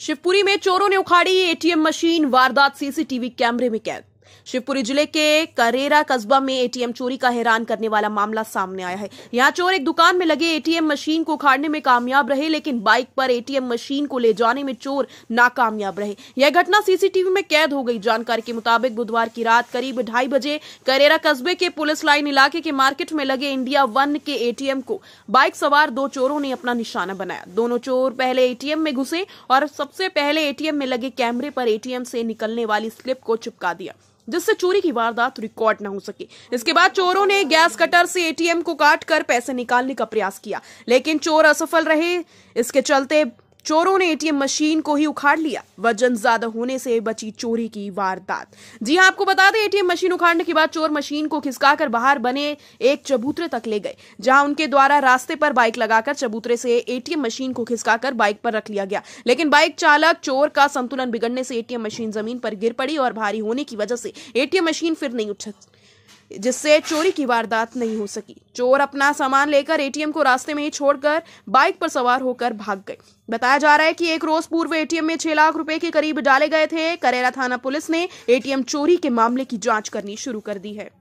शिवपुरी में चोरों ने उखाड़ी एटीएम मशीन वारदात सीसीटीवी कैमरे में कैद शिवपुरी जिले के करेरा कस्बा में एटीएम चोरी का हैरान करने वाला मामला सामने आया है यहाँ चोर एक दुकान में लगे एटीएम मशीन को उखाड़ने में कामयाब रहे लेकिन बाइक पर एटीएम मशीन को ले जाने में चोर नाकामयाब रहे यह घटना सीसीटीवी में कैद हो गई जानकारी के मुताबिक बुधवार की रात करीब ढाई बजे करेरा कस्बे के पुलिस लाइन इलाके के मार्केट में लगे इंडिया वन के एटीएम को बाइक सवार दो चोरों ने अपना निशाना बनाया दोनों चोर पहले एटीएम में घुसे और सबसे पहले एटीएम में लगे कैमरे पर एटीएम से निकलने वाली स्लिप को चिपका दिया जिससे चोरी की वारदात रिकॉर्ड न हो सके इसके बाद चोरों ने गैस कटर से एटीएम को काट कर पैसे निकालने का प्रयास किया लेकिन चोर असफल रहे इसके चलते चोरों ने एटीएम मशीन को ही उखाड़ लिया वजन ज्यादा होने से बची चोरी की वारदात जी हाँ आपको बता दें एटीएम मशीन उखाड़ने के बाद चोर मशीन को खिसकाकर बाहर बने एक चबूतरे तक ले गए जहां उनके द्वारा रास्ते पर बाइक लगाकर चबूतरे से एटीएम मशीन को खिसकाकर बाइक पर रख लिया गया लेकिन बाइक चालक चोर का संतुलन बिगड़ने से एटीएम मशीन जमीन पर गिर पड़ी और भारी होने की वजह से एटीएम मशीन फिर नहीं उठ जिससे चोरी की वारदात नहीं हो सकी चोर अपना सामान लेकर एटीएम को रास्ते में ही छोड़कर बाइक पर सवार होकर भाग गए बताया जा रहा है कि एक रोज पूर्व एटीएम में छह लाख रुपए के करीब डाले गए थे करेरा थाना पुलिस ने एटीएम चोरी के मामले की जांच करनी शुरू कर दी है